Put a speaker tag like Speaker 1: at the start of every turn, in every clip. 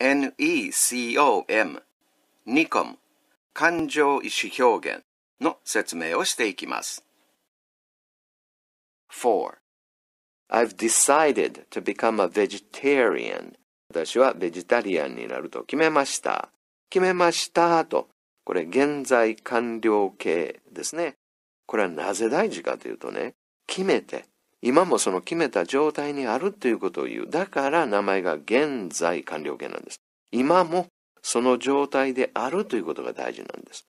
Speaker 1: NECOM ニコム感情意思表現の説明をしていきます。4. I've decided to become a vegetarian. 私はベジタリアンになると決めました。決めましたと。これ現在完了形ですね。これはなぜ大事かというとね、決めて今もその決めた状態にあるということを言う。だから名前が現在完了形なんです。今もその状態であるということが大事なんです。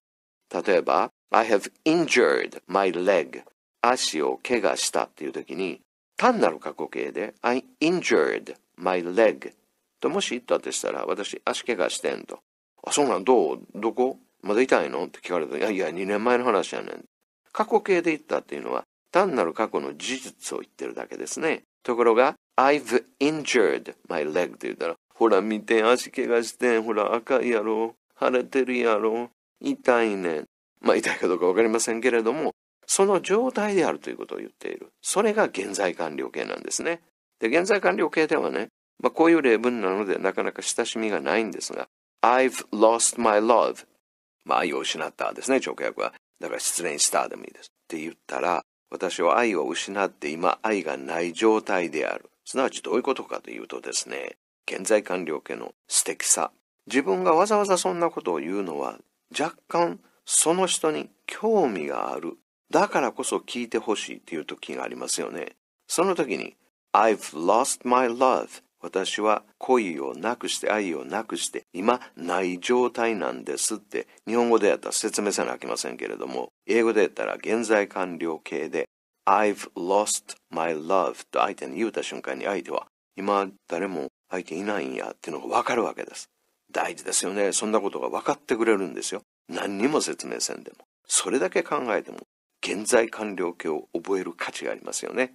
Speaker 1: 例えば、I have injured my leg. 足を怪我したっていう時に、単なる過去形で I injured my leg ともし言ったとしたら、私足怪我してんと。あ、そうなんどうどこまだ痛いのって聞かれたら、いやいや、2年前の話やねん。過去形で言ったっていうのは、単なる過去の事実を言ってるだけですね。ところが、I've injured my leg って言ったら、ほら見て、足怪我して、ほら赤いやろ、腫れてるやろ、痛いね。ん。まあ痛いかどうかわかりませんけれども、その状態であるということを言っている。それが現在完了形なんですね。で、現在完了形ではね、まあこういう例文なのでなかなか親しみがないんですが、I've lost my love まあ愛を失ったですね、直訳は。だから失恋したでもいいです。って言ったら、私は愛を失って今愛がない状態である。すなわちどういうことかというとですね、健在官僚家の素敵さ。自分がわざわざそんなことを言うのは若干その人に興味がある。だからこそ聞いてほしいという時がありますよね。その時に I've lost my love 私は恋をなくして愛をなくして今ない状態なんですって日本語でやったら説明せなきゃいけませんけれども英語でやったら現在完了形で I've lost my love と相手に言うた瞬間に相手は今誰も相手いないんやっていうのがわかるわけです。大事ですよね。そんなことが分かってくれるんですよ。何にも説明せんでも。それだけ考えても現在完了形を覚える価値がありますよね。